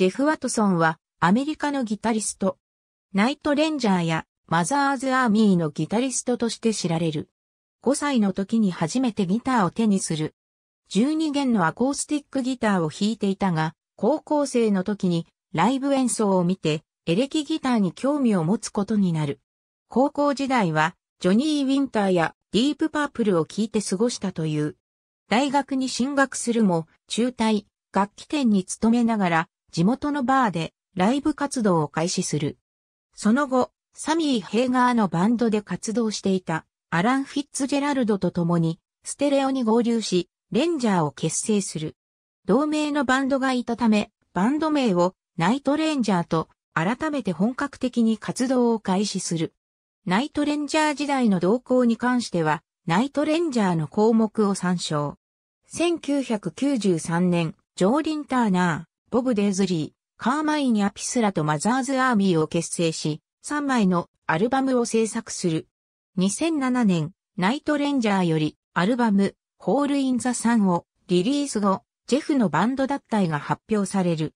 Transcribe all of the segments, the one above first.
ジェフ・ワトソンはアメリカのギタリスト。ナイト・レンジャーやマザーズ・アーミーのギタリストとして知られる。5歳の時に初めてギターを手にする。12弦のアコースティックギターを弾いていたが、高校生の時にライブ演奏を見て、エレキギターに興味を持つことになる。高校時代は、ジョニー・ウィンターやディープ・パープルを聴いて過ごしたという。大学に進学するも、中退、楽器店に勤めながら、地元のバーでライブ活動を開始する。その後、サミー・ヘイガーのバンドで活動していたアラン・フィッツジェラルドと共にステレオに合流し、レンジャーを結成する。同名のバンドがいたため、バンド名をナイトレンジャーと改めて本格的に活動を開始する。ナイトレンジャー時代の動向に関しては、ナイトレンジャーの項目を参照。1993年、ジョーリン・ターナー。ボブ・デイズリー、カーマイン・アピスラとマザーズ・アーミーを結成し、3枚のアルバムを制作する。2007年、ナイト・レンジャーよりアルバム、ホール・イン・ザ・サンをリリース後、ジェフのバンド脱退が発表される。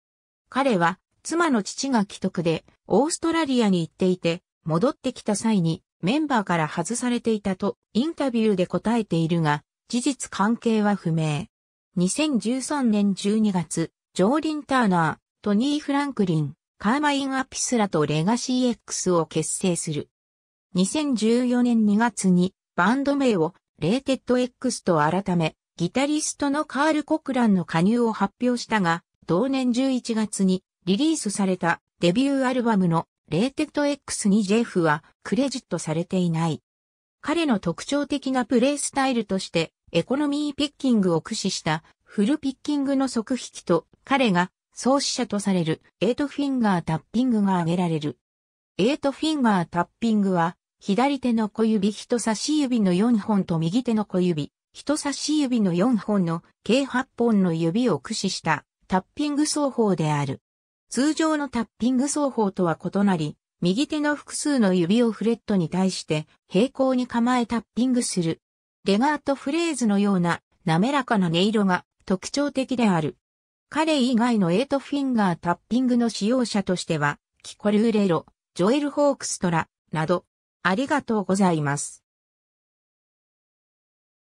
彼は、妻の父が既得で、オーストラリアに行っていて、戻ってきた際に、メンバーから外されていたと、インタビューで答えているが、事実関係は不明。2013年12月、ジョーリン・ターナー、トニー・フランクリン、カーマイン・アピスラとレガシー X を結成する。2014年2月にバンド名をレーテッド X と改め、ギタリストのカール・コクランの加入を発表したが、同年11月にリリースされたデビューアルバムのレーテッド X にジェフはクレジットされていない。彼の特徴的なプレイスタイルとしてエコノミーピッキングを駆使したフルピッキングの側引きと彼が創始者とされる8フィンガータッピングが挙げられる。8フィンガータッピングは左手の小指人差し指の4本と右手の小指人差し指の4本の計8本の指を駆使したタッピング奏法である。通常のタッピング奏法とは異なり、右手の複数の指をフレットに対して平行に構えタッピングする。レガートフレーズのような滑らかな音色が特徴的である。彼以外の8フィンガータッピングの使用者としては、キコルーレロ、ジョエル・ホークストラ、など、ありがとうございます。